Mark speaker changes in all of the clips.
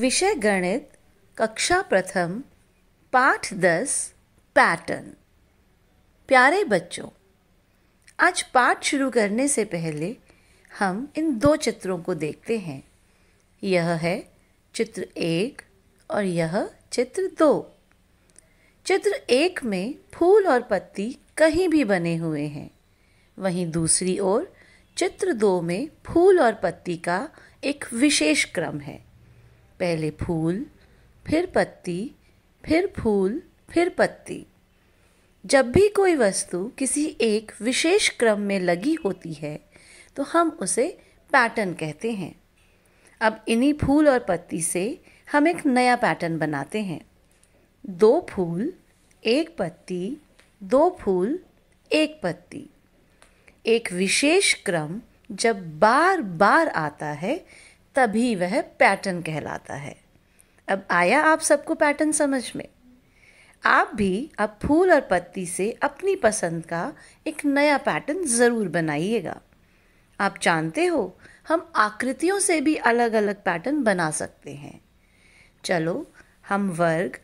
Speaker 1: विषय गणित कक्षा प्रथम पाठ दस पैटर्न प्यारे बच्चों आज पाठ शुरू करने से पहले हम इन दो चित्रों को देखते हैं यह है चित्र एक और यह चित्र दो चित्र एक में फूल और पत्ती कहीं भी बने हुए हैं वहीं दूसरी ओर चित्र दो में फूल और पत्ती का एक विशेष क्रम है पहले फूल फिर पत्ती फिर फूल फिर पत्ती जब भी कोई वस्तु किसी एक विशेष क्रम में लगी होती है तो हम उसे पैटर्न कहते हैं अब इन्हीं फूल और पत्ती से हम एक नया पैटर्न बनाते हैं दो फूल एक पत्ती दो फूल एक पत्ती एक विशेष क्रम जब बार बार आता है तभी वह पैटर्न कहलाता है अब आया आप सबको पैटर्न समझ में आप भी अब फूल और पत्ती से अपनी पसंद का एक नया पैटर्न ज़रूर बनाइएगा आप जानते हो हम आकृतियों से भी अलग अलग पैटर्न बना सकते हैं चलो हम वर्ग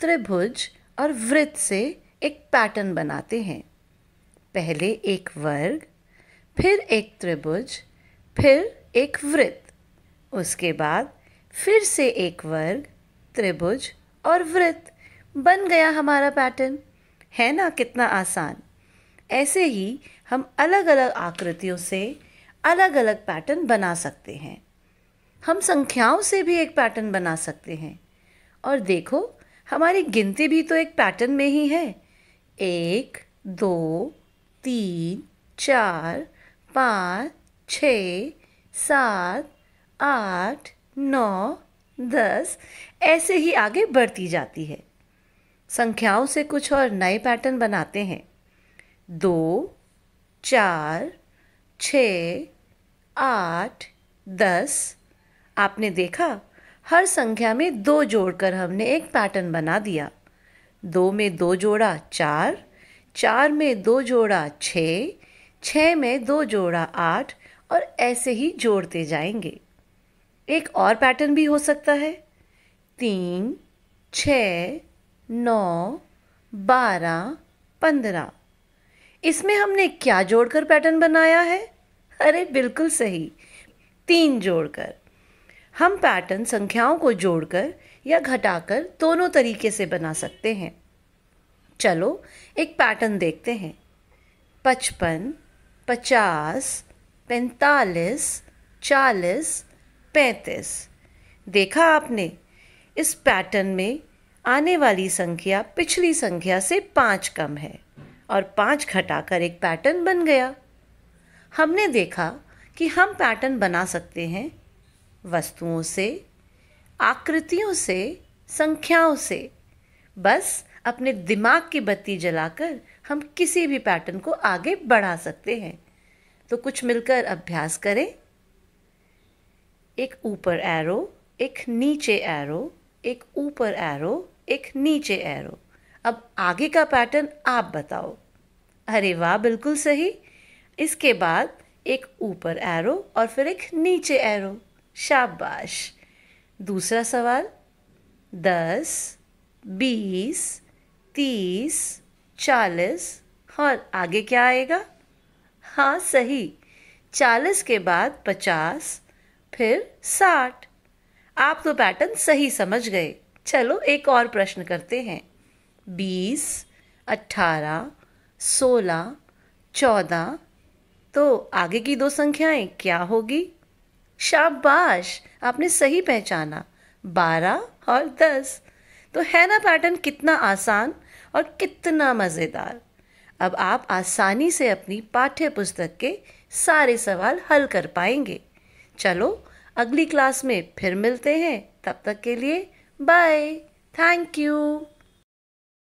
Speaker 1: त्रिभुज और वृत्त से एक पैटर्न बनाते हैं पहले एक वर्ग फिर एक त्रिभुज फिर एक वृत्त उसके बाद फिर से एक वर्ग त्रिभुज और वृत्त बन गया हमारा पैटर्न है ना कितना आसान ऐसे ही हम अलग अलग आकृतियों से अलग अलग पैटर्न बना सकते हैं हम संख्याओं से भी एक पैटर्न बना सकते हैं और देखो हमारी गिनती भी तो एक पैटर्न में ही है एक दो तीन चार पाँच छ सात आठ नौ दस ऐसे ही आगे बढ़ती जाती है संख्याओं से कुछ और नए पैटर्न बनाते हैं दो चार छ आठ दस आपने देखा हर संख्या में दो जोड़कर हमने एक पैटर्न बना दिया दो में दो जोड़ा चार चार में दो जोड़ा छः छः में दो जोड़ा आठ और ऐसे ही जोड़ते जाएंगे एक और पैटर्न भी हो सकता है तीन छ नौ बारह पंद्रह इसमें हमने क्या जोड़कर पैटर्न बनाया है अरे बिल्कुल सही तीन जोड़कर हम पैटर्न संख्याओं को जोड़कर या घटाकर दोनों तरीके से बना सकते हैं चलो एक पैटर्न देखते हैं पचपन पचास पैंतालीस चालीस पैंतीस देखा आपने इस पैटर्न में आने वाली संख्या पिछली संख्या से पाँच कम है और पाँच घटाकर एक पैटर्न बन गया हमने देखा कि हम पैटर्न बना सकते हैं वस्तुओं से आकृतियों से संख्याओं से बस अपने दिमाग की बत्ती जलाकर हम किसी भी पैटर्न को आगे बढ़ा सकते हैं तो कुछ मिलकर अभ्यास करें एक ऊपर एरो एक नीचे एरो एक ऊपर एरो एक नीचे एरो अब आगे का पैटर्न आप बताओ अरे वाह बिल्कुल सही इसके बाद एक ऊपर एरो और फिर एक नीचे एरो शाबाश दूसरा सवाल दस बीस तीस चालीस और आगे क्या आएगा हाँ सही चालीस के बाद पचास फिर साठ आप तो पैटर्न सही समझ गए चलो एक और प्रश्न करते हैं बीस अट्ठारह सोलह चौदह तो आगे की दो संख्याएं क्या होगी शाबाश आपने सही पहचाना बारह और दस तो है ना पैटर्न कितना आसान और कितना मज़ेदार अब आप आसानी से अपनी पाठ्य पुस्तक के सारे सवाल हल कर पाएंगे चलो अगली क्लास में फिर मिलते हैं तब तक के लिए बाय थैंक यू